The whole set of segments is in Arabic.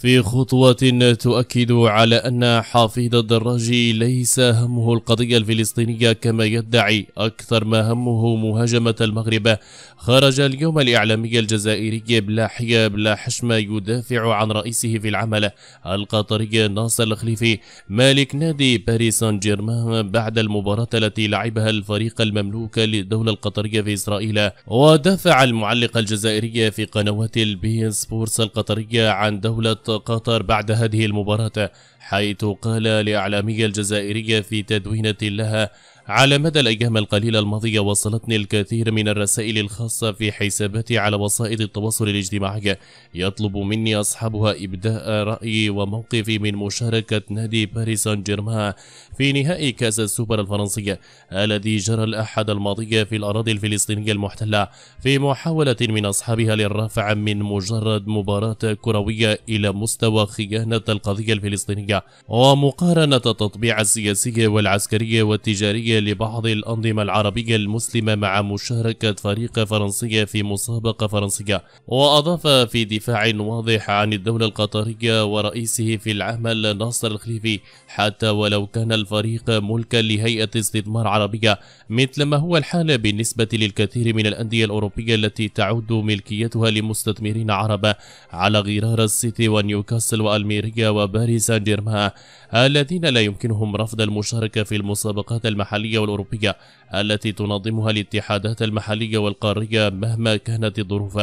في خطوة تؤكد على أن حفيظ الدراجي ليس همه القضية الفلسطينية كما يدعي أكثر ما همه مهاجمة المغرب خرج اليوم الإعلامي الجزائري بلا حيا بلا حشمة يدافع عن رئيسه في العمل القطري ناصر الخليفي مالك نادي باريس سان جيرمان بعد المباراة التي لعبها الفريق المملوك للدولة القطرية في إسرائيل ودافع المعلق الجزائري في قنوات البي سبورتس القطرية عن دولة قطر بعد هذه المباراة حيث قال لإعلامية الجزائرية في تدوينة لها على مدى الأيام القليلة الماضية وصلتني الكثير من الرسائل الخاصة في حساباتي على وسائل التواصل الاجتماعي يطلب مني أصحابها إبداء رأيي وموقفي من مشاركة نادي باريس سان جيرمان في نهائي كأس السوبر الفرنسي الذي جرى الأحد الماضي في الأراضي الفلسطينية المحتلة في محاولة من أصحابها للرفع من مجرد مباراة كروية إلى مستوى خيانة القضية الفلسطينية ومقارنة التطبيع السياسي والعسكري والتجاري لبعض الأنظمة العربية المسلمة مع مشاركة فريق فرنسية في مسابقة فرنسية وأضاف في دفاع واضح عن الدولة القطرية ورئيسه في العمل ناصر الخليفي حتى ولو كان الفريق ملكا لهيئة استثمار عربية مثل ما هو الحال بالنسبة للكثير من الأندية الأوروبية التي تعود ملكيتها لمستثمرين عرب على غرار السيتي ونيوكاسل وألميريا وباريس سان جيرمان الذين لا يمكنهم رفض المشاركة في المسابقات المحلية المحلية والأوروبية التي تنظمها الاتحادات المحلية والقارية مهما كانت الظروف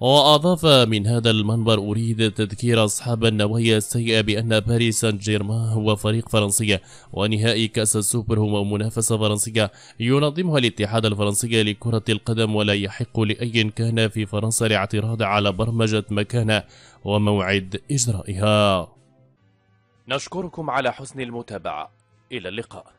وأضاف من هذا المنبر أريد تذكير أصحاب النوايا السيئة بأن باريس سان جيرمان هو فريق فرنسي ونهائي كأس السوبر هو منافسة فرنسية ينظمها الاتحاد الفرنسي لكرة القدم ولا يحق لأي كان في فرنسا الاعتراض على برمجة مكانه وموعد إجرائها نشكركم على حسن المتابعة إلى اللقاء